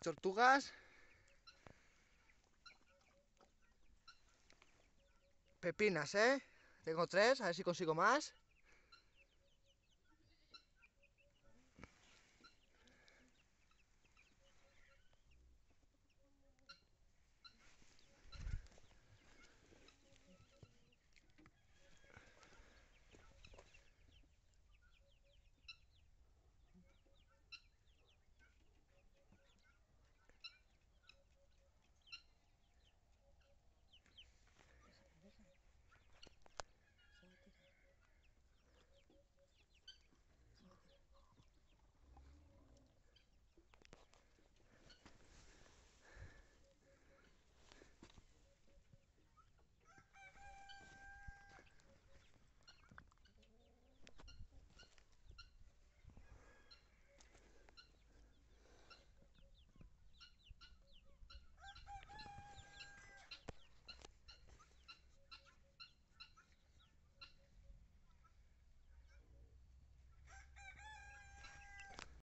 tortugas. Pepinas, ¿eh? Tengo tres, a ver si consigo más.